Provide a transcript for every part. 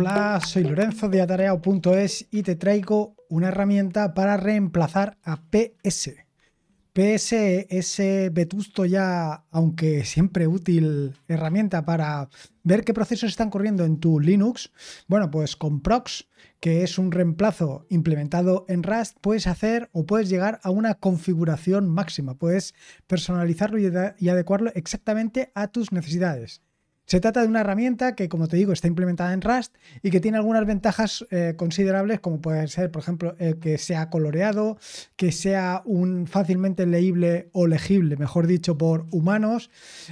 Hola, soy Lorenzo de Atareado.es y te traigo una herramienta para reemplazar a PS. PS es eh, vetusto ya, aunque siempre útil herramienta para ver qué procesos están corriendo en tu Linux. Bueno, pues con Prox, que es un reemplazo implementado en Rust, puedes hacer o puedes llegar a una configuración máxima. Puedes personalizarlo y adecuarlo exactamente a tus necesidades. Se trata de una herramienta que, como te digo, está implementada en Rust y que tiene algunas ventajas eh, considerables, como puede ser, por ejemplo, que sea coloreado, que sea un fácilmente leíble o legible, mejor dicho, por humanos.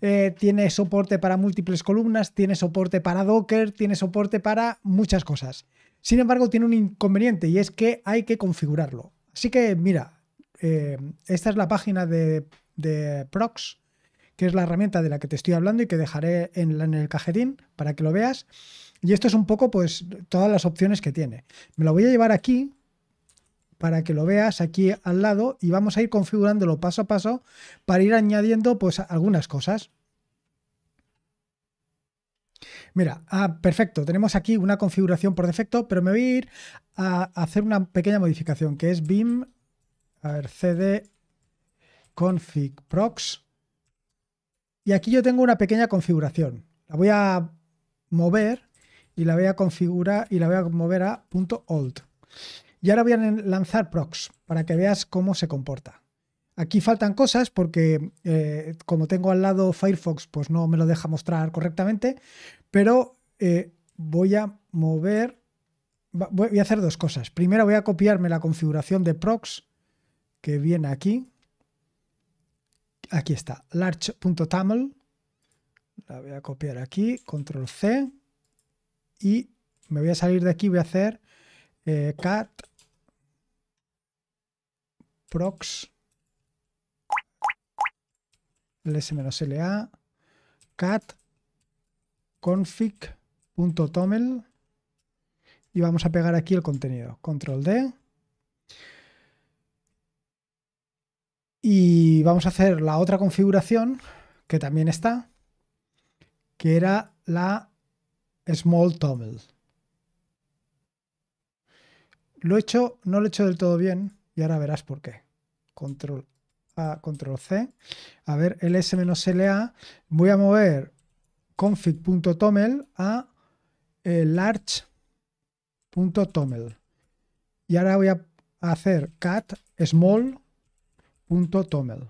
Eh, tiene soporte para múltiples columnas, tiene soporte para Docker, tiene soporte para muchas cosas. Sin embargo, tiene un inconveniente y es que hay que configurarlo. Así que, mira, eh, esta es la página de, de Prox que es la herramienta de la que te estoy hablando y que dejaré en, el cajetín para que lo veas. Y esto es un poco, pues, todas las opciones que tiene. Me lo voy a llevar aquí para que lo veas aquí al lado y vamos a ir configurándolo paso a paso para ir añadiendo, pues, algunas cosas. Mira, ah, perfecto, tenemos aquí una configuración por defecto, pero me voy a ir a hacer una pequeña modificación que es BIM, a ver, cd config prox y aquí yo tengo una pequeña configuración. La voy a mover y la voy a configurar y la voy a mover a punto .old. Y ahora voy a lanzar prox para que veas cómo se comporta. Aquí faltan cosas porque eh, como tengo al lado Firefox, pues no me lo deja mostrar correctamente, pero eh, voy a mover, voy a hacer dos cosas. Primero voy a copiarme la configuración de prox que viene aquí Aquí está, large.toml, La voy a copiar aquí, control C. Y me voy a salir de aquí, voy a hacer eh, cat prox ls-la cat config.toml y vamos a pegar aquí el contenido. Control D Y vamos a hacer la otra configuración que también está, que era la Small Lo he hecho, no lo he hecho del todo bien y ahora verás por qué. Control A, Control C. A ver, ls-la. Voy a mover config.toml a eh, large.toml. Y ahora voy a hacer cat small .toml,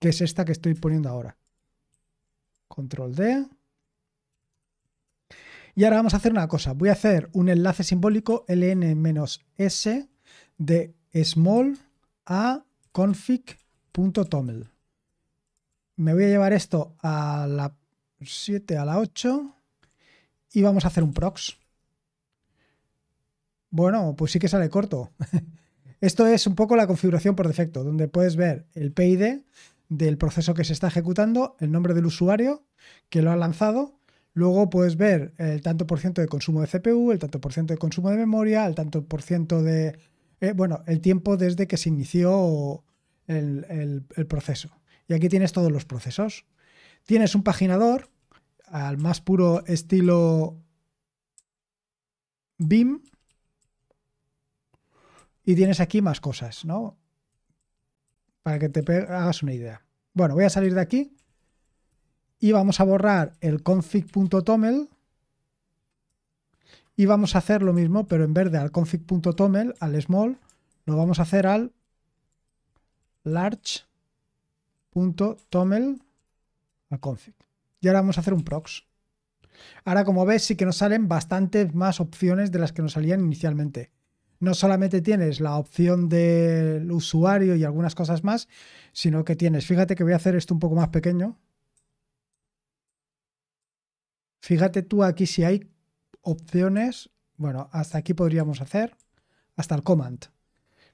que es esta que estoy poniendo ahora. Control D. Y ahora vamos a hacer una cosa. Voy a hacer un enlace simbólico ln-s de small a config.toml. Me voy a llevar esto a la 7, a la 8 y vamos a hacer un prox. Bueno, pues sí que sale corto. Esto es un poco la configuración por defecto, donde puedes ver el PID del proceso que se está ejecutando, el nombre del usuario que lo ha lanzado, Luego puedes ver el tanto por ciento de consumo de CPU, el tanto por ciento de consumo de memoria, el tanto por ciento de. Eh, bueno, el tiempo desde que se inició el, el, proceso. Y aquí tienes todos los procesos. Tienes un paginador al más puro estilo BIM, y tienes aquí más cosas, ¿no? Para que te hagas una idea. Bueno, voy a salir de aquí y vamos a borrar el config.toml y vamos a hacer lo mismo, pero en vez de al config.toml, al small, lo vamos a hacer al large.toml al config. Y ahora vamos a hacer un prox. Ahora, como ves, sí que nos salen bastantes más opciones de las que nos salían inicialmente no solamente tienes la opción del usuario y algunas cosas más, sino que tienes, fíjate que voy a hacer esto un poco más pequeño. Fíjate tú aquí si hay opciones, bueno, hasta aquí podríamos hacer, hasta el command.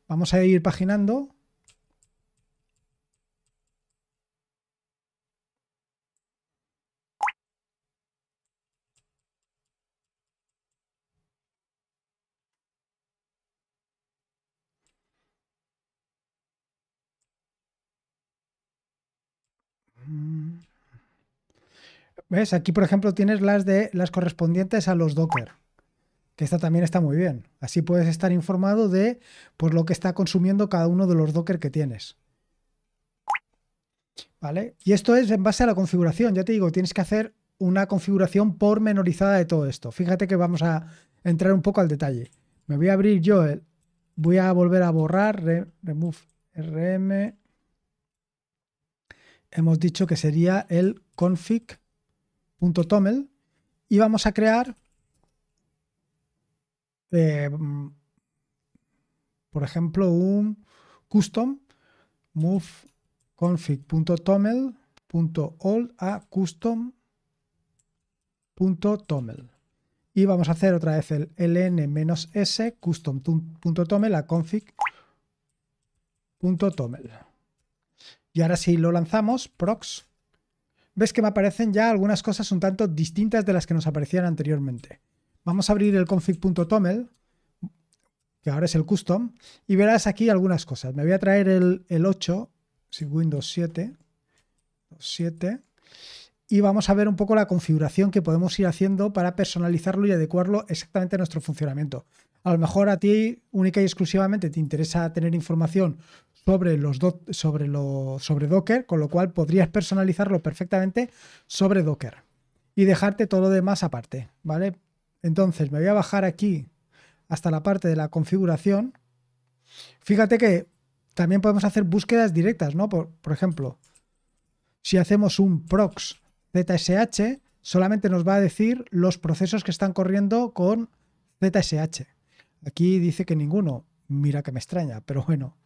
Vamos a ir paginando ¿Ves? Aquí, por ejemplo, tienes las de las correspondientes a los Docker. Que esta también está muy bien. Así puedes estar informado de por pues, lo que está consumiendo cada uno de los Docker que tienes. ¿Vale? Y esto es en base a la configuración. Ya te digo, tienes que hacer una configuración pormenorizada de todo esto. Fíjate que vamos a entrar un poco al detalle. Me voy a abrir yo voy a volver a borrar remove rm hemos dicho que sería el config .toml y vamos a crear, eh, por ejemplo, un custom move old a custom.toml. Y vamos a hacer otra vez el ln-s custom.toml a config.toml. Y ahora si lo lanzamos, prox ves que me aparecen ya algunas cosas un tanto distintas de las que nos aparecían anteriormente. Vamos a abrir el config.toml, que ahora es el custom, y verás aquí algunas cosas. Me voy a traer el, el 8, si Windows 7, 7, y vamos a ver un poco la configuración que podemos ir haciendo para personalizarlo y adecuarlo exactamente a nuestro funcionamiento. A lo mejor a ti única y exclusivamente te interesa tener información sobre, los sobre, sobre Docker, con lo cual podrías personalizarlo perfectamente sobre Docker y dejarte todo lo demás aparte, ¿vale? Entonces me voy a bajar aquí hasta la parte de la configuración. Fíjate que también podemos hacer búsquedas directas, ¿no? Por, por ejemplo, si hacemos un prox ZSH, solamente nos va a decir los procesos que están corriendo con ZSH. Aquí dice que ninguno. Mira que me extraña, pero bueno.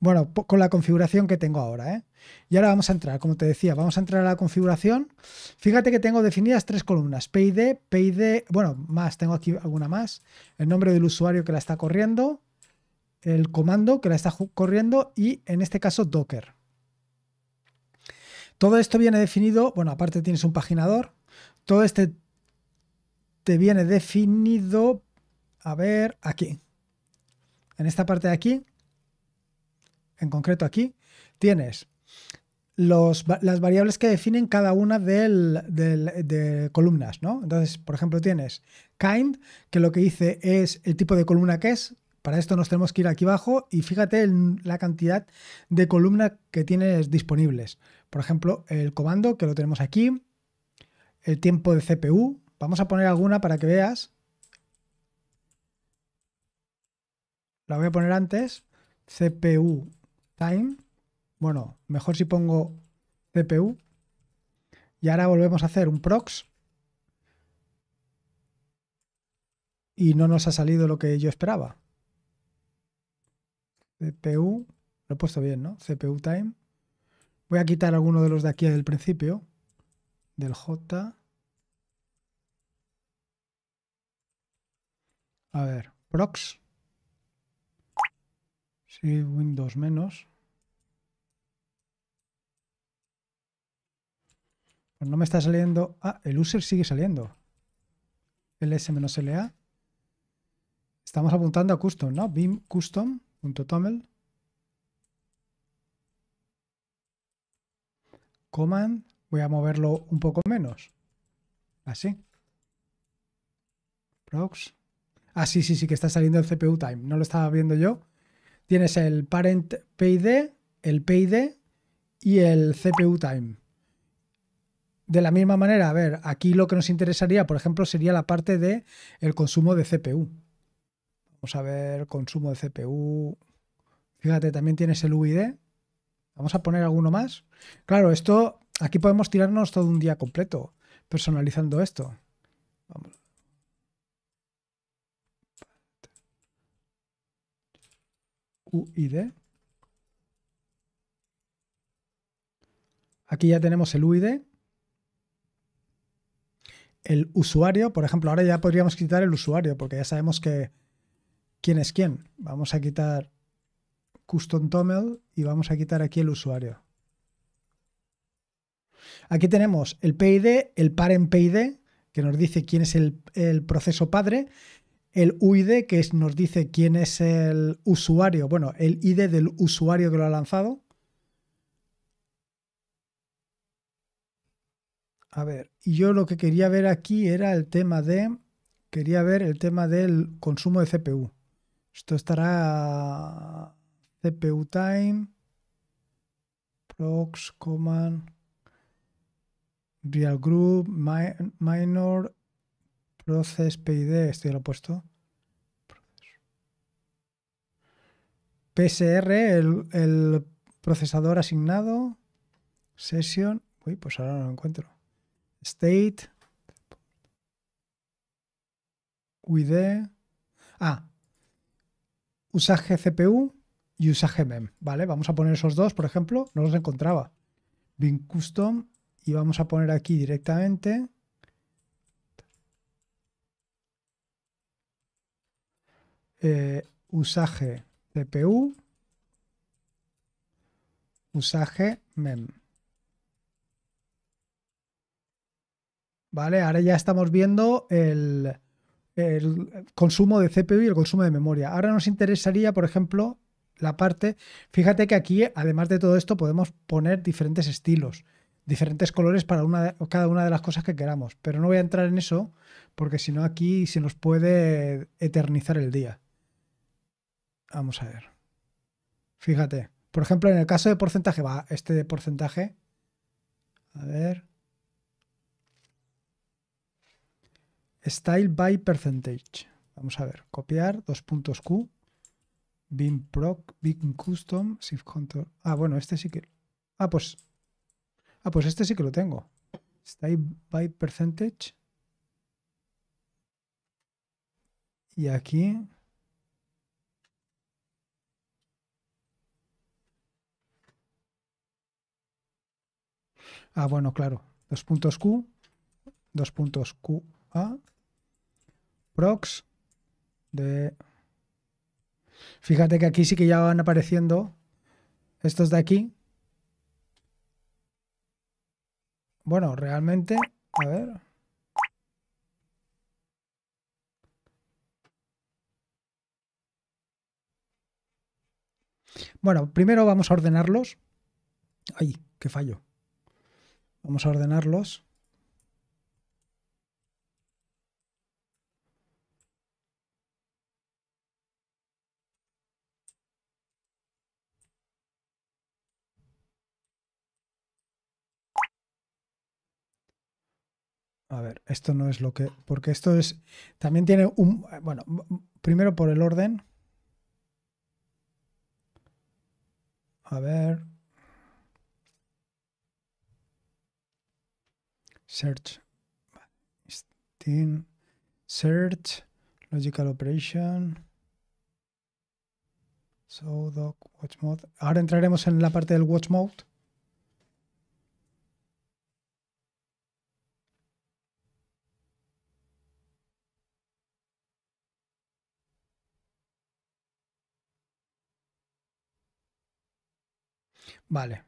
Bueno, con la configuración que tengo ahora, ¿eh? Y ahora vamos a entrar, como te decía, vamos a entrar a la configuración. Fíjate que tengo definidas tres columnas, PID, PID, bueno, más, tengo aquí alguna más, el nombre del usuario que la está corriendo, el comando que la está corriendo y en este caso Docker. Todo esto viene definido, bueno, aparte tienes un paginador, todo este te viene definido, a ver, aquí. En esta parte de aquí en concreto aquí, tienes las variables que definen cada una de columnas, Entonces, por ejemplo, tienes kind, que lo que dice es el tipo de columna que es. Para esto nos tenemos que ir aquí abajo y fíjate en la cantidad de columnas que tienes disponibles. Por ejemplo, el comando, que lo tenemos aquí, el tiempo de CPU. Vamos a poner alguna para que veas. La voy a poner antes. CPU time. Bueno, mejor si pongo CPU. Y ahora volvemos a hacer un prox. Y no nos ha salido lo que yo esperaba. CPU. Lo he puesto bien, ¿no? CPU time. Voy a quitar alguno de los de aquí del principio. Del J. A ver, prox. Sí, Windows menos. Pues no me está saliendo. Ah, el user sigue saliendo. ls-la. Estamos apuntando a custom, ¿no? Beam custom.toml. Command. Voy a moverlo un poco menos. Así. Prox. Ah, sí, sí, sí, que está saliendo el CPU time. No lo estaba viendo yo. Tienes el parent PID, el PID y el CPU time. De la misma manera, a ver, aquí lo que nos interesaría, por ejemplo, sería la parte de el consumo de CPU. Vamos a ver consumo de CPU. Fíjate, también tienes el UID. Vamos a poner alguno más. Claro, esto aquí podemos tirarnos todo un día completo personalizando esto. Vamos, UID. Aquí ya tenemos el UID. El usuario, por ejemplo, ahora ya podríamos quitar el usuario porque ya sabemos que quién es quién. Vamos a quitar custom toml y vamos a quitar aquí el usuario. Aquí tenemos el PID, el parent PID, que nos dice quién es el, el proceso padre el UID que nos dice quién es el usuario, bueno, el ID del usuario que lo ha lanzado. A ver, yo lo que quería ver aquí era el tema de, quería ver el tema del consumo de CPU. Esto estará CPU time, prox, command, real group, minor, process PID, esto ya lo he puesto. PSR, el, procesador asignado, session, uy, pues ahora no lo encuentro. State, UID, e. ah, usaje CPU y usaje MEM, e ¿vale? Vamos a poner esos dos, por ejemplo, no los encontraba. Bin Custom y vamos a poner aquí directamente eh, usaje CPU usaje mem. Vale, ahora ya estamos viendo el, consumo de CPU y el consumo de memoria. Ahora nos interesaría, por ejemplo, la parte, fíjate que aquí, además de todo esto, podemos poner diferentes estilos, diferentes colores para una, cada una de las cosas que queramos. Pero no voy a entrar en eso porque si no aquí se nos puede eternizar el día. Vamos a ver. Fíjate. Por ejemplo, en el caso de porcentaje, va, este de porcentaje. A ver. Style by percentage. Vamos a ver. Copiar, dos puntos Q. Bin proc, bin custom, shift control. Ah, bueno, este sí que. Ah, pues. Ah, pues este sí que lo tengo. Style by percentage. Y aquí. Ah, bueno, claro. Dos puntos Q, dos puntos QA, prox de... Fíjate que aquí sí que ya van apareciendo estos de aquí. Bueno, realmente, a ver. Bueno, primero vamos a ordenarlos. Ay, qué fallo. Vamos a ordenarlos. A ver, esto no es lo que. Porque esto es. También tiene un. Bueno, primero por el orden. A ver. Search. Steam. Search. Logical Operation. So, doc, watch mode. Ahora entraremos en la parte del watch mode. Vale.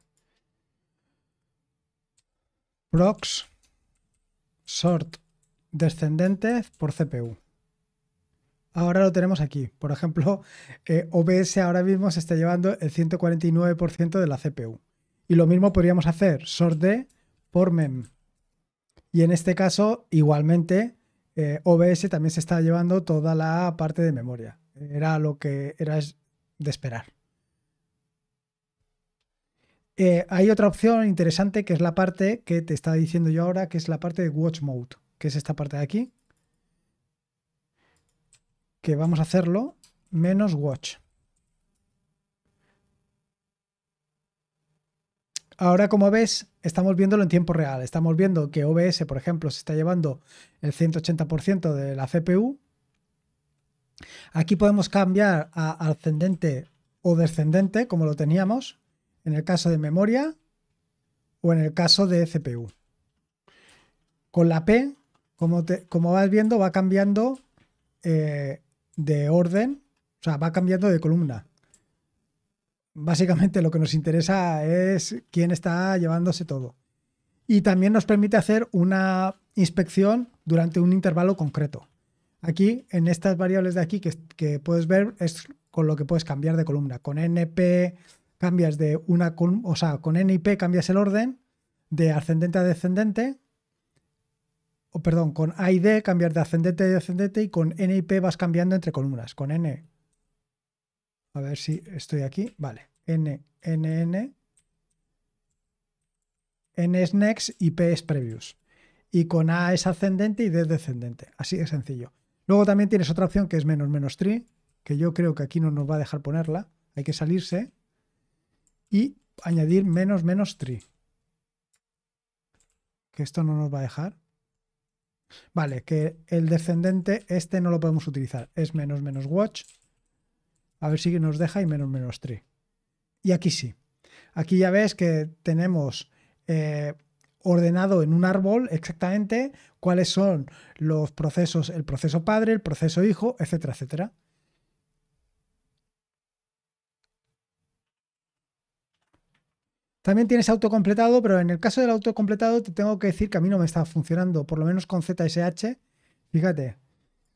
Prox sort descendente por CPU. Ahora lo tenemos aquí. Por ejemplo, eh, OBS ahora mismo se está llevando el 149% de la CPU. Y lo mismo podríamos hacer sort de por mem. Y en este caso, igualmente, eh, OBS también se está llevando toda la parte de memoria. Era lo que era de esperar. Eh, hay otra opción interesante que es la parte que te está diciendo yo ahora, que es la parte de Watch Mode, que es esta parte de aquí. Que vamos a hacerlo menos Watch. Ahora, como ves, estamos viéndolo en tiempo real. Estamos viendo que OBS, por ejemplo, se está llevando el 180% de la CPU. Aquí podemos cambiar a ascendente o descendente, como lo teníamos en el caso de memoria o en el caso de CPU. Con la P, como, como vas viendo, va cambiando eh, de orden, o sea, va cambiando de columna. Básicamente lo que nos interesa es quién está llevándose todo. Y también nos permite hacer una inspección durante un intervalo concreto. Aquí, en estas variables de aquí que, que puedes ver, es con lo que puedes cambiar de columna. Con NP, cambias de una con, o sea, con N y P cambias el orden de ascendente a descendente, o perdón, con A y D cambias de ascendente a descendente y con N y P vas cambiando entre columnas, con N. A ver si estoy aquí, vale, N, N, N. N es next y P es previous. Y con A es ascendente y D es descendente. Así de sencillo. Luego también tienes otra opción que es menos menos tree, que yo creo que aquí no nos va a dejar ponerla. Hay que salirse y añadir menos menos tree. Que esto no nos va a dejar. Vale, que el descendente, este no lo podemos utilizar. Es menos menos watch. A ver si nos deja y menos menos tree. Y aquí sí. Aquí ya ves que tenemos eh, ordenado en un árbol exactamente cuáles son los procesos, el proceso padre, el proceso hijo, etcétera, etcétera. También tienes autocompletado, pero en el caso del autocompletado te tengo que decir que a mí no me está funcionando, por lo menos con ZSH. Fíjate,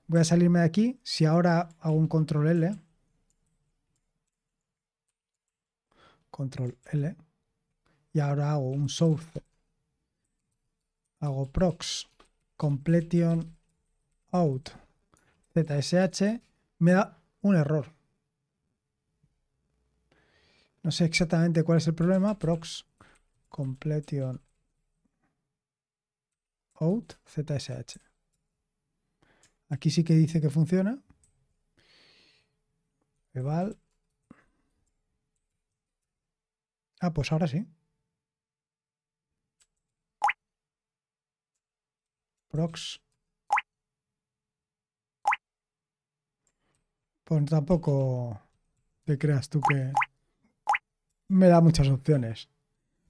voy a salirme de aquí. Si ahora hago un control L, control L, y ahora hago un source, hago prox completion out zsh, me da un error. No sé exactamente cuál es el problema. Prox completion out ZSH. Aquí sí que dice que funciona. Eval. Ah, pues ahora sí. Prox. Pues tampoco te creas tú que me da muchas opciones.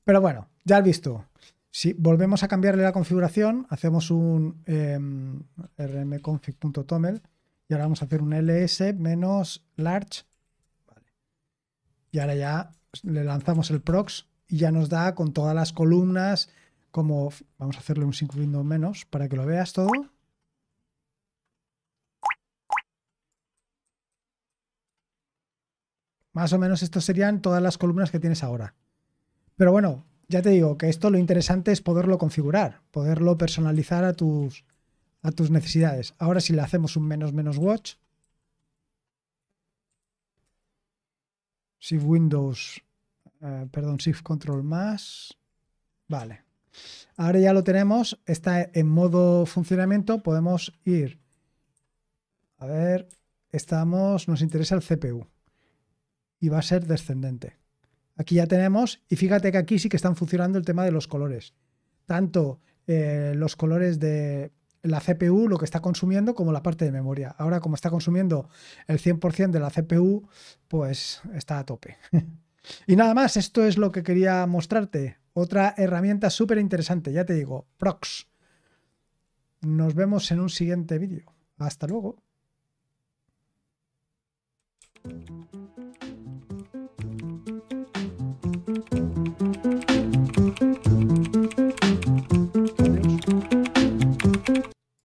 Pero bueno, ya has visto. Si volvemos a cambiarle la configuración, hacemos un eh, em, rmconfig.toml y ahora vamos a hacer un ls menos large. Y ahora ya le lanzamos el prox y ya nos da con todas las columnas como vamos a hacerle un window menos para que lo veas todo. Más o menos estos serían todas las columnas que tienes ahora. Pero bueno, ya te digo que esto lo interesante es poderlo configurar, poderlo personalizar a tus, a tus necesidades. Ahora si le hacemos un menos menos watch, Shift Windows, eh, perdón, Shift Control más. Vale. Ahora ya lo tenemos, está en modo funcionamiento, podemos ir. A ver, estamos, nos interesa el CPU y va a ser descendente. Aquí ya tenemos, y fíjate que aquí sí que están funcionando el tema de los colores. Tanto eh, los colores de la CPU, lo que está consumiendo, como la parte de memoria. Ahora, como está consumiendo el 100% de la CPU, pues está a tope. y nada más, esto es lo que quería mostrarte. Otra herramienta súper interesante, ya te digo, Prox. Nos vemos en un siguiente vídeo. Hasta luego.